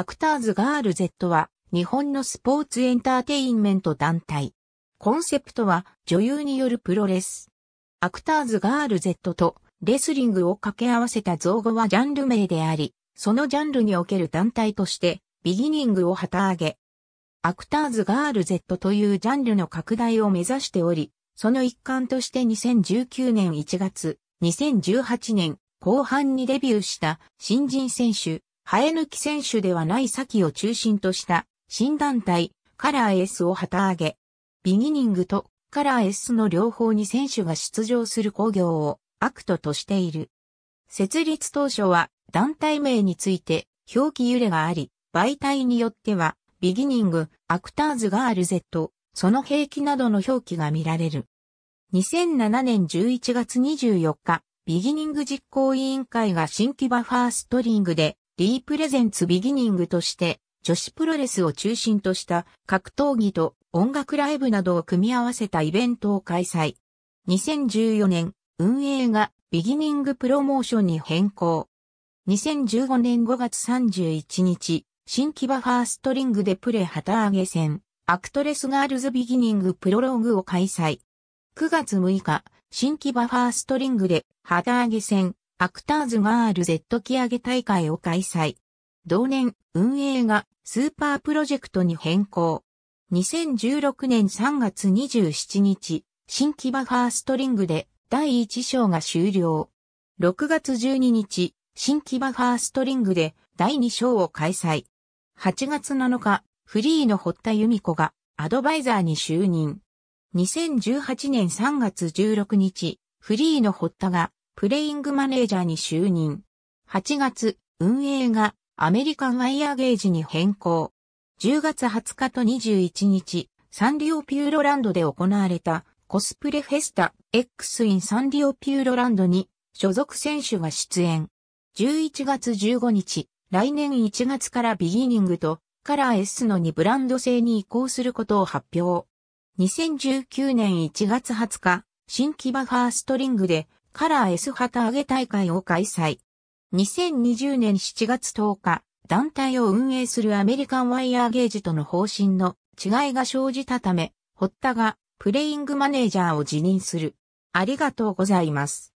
アクターズガール Z は日本のスポーツエンターテインメント団体。コンセプトは女優によるプロレス。アクターズガール Z とレスリングを掛け合わせた造語はジャンル名であり、そのジャンルにおける団体としてビギニングを旗揚げ。アクターズガール Z というジャンルの拡大を目指しており、その一環として2019年1月、2018年後半にデビューした新人選手、生え抜き選手ではない先を中心とした新団体カラー S を旗揚げ、ビギニングとカラー S の両方に選手が出場する工業をアクトとしている。設立当初は団体名について表記揺れがあり、媒体によってはビギニング、アクターズガール Z、その兵器などの表記が見られる。2007年11月24日、ビギニング実行委員会が新規バファーストリングでリープレゼンツビギニングとして、女子プロレスを中心とした格闘技と音楽ライブなどを組み合わせたイベントを開催。2014年、運営がビギニングプロモーションに変更。2015年5月31日、新木場ファーストリングでプレ旗揚げ戦、アクトレスガールズビギニングプロローグを開催。9月6日、新木場ファーストリングで旗揚げ戦、アクターズガール Z 木上げ大会を開催。同年、運営がスーパープロジェクトに変更。2016年3月27日、新木場ファーストリングで第1章が終了。6月12日、新木場ファーストリングで第2章を開催。8月7日、フリーの堀田由美子がアドバイザーに就任。2018年3月16日、フリーの堀田がプレイングマネージャーに就任。8月、運営がアメリカンワイヤーゲージに変更。10月20日と21日、サンリオピューロランドで行われたコスプレフェスタ X in サンリオピューロランドに所属選手が出演。11月15日、来年1月からビギニングとカラー S の2ブランド制に移行することを発表。2019年1月20日、新木場ファーストリングでカラー S 旗揚げ大会を開催。2020年7月10日、団体を運営するアメリカンワイヤーゲージとの方針の違いが生じたため、ホッタがプレイングマネージャーを辞任する。ありがとうございます。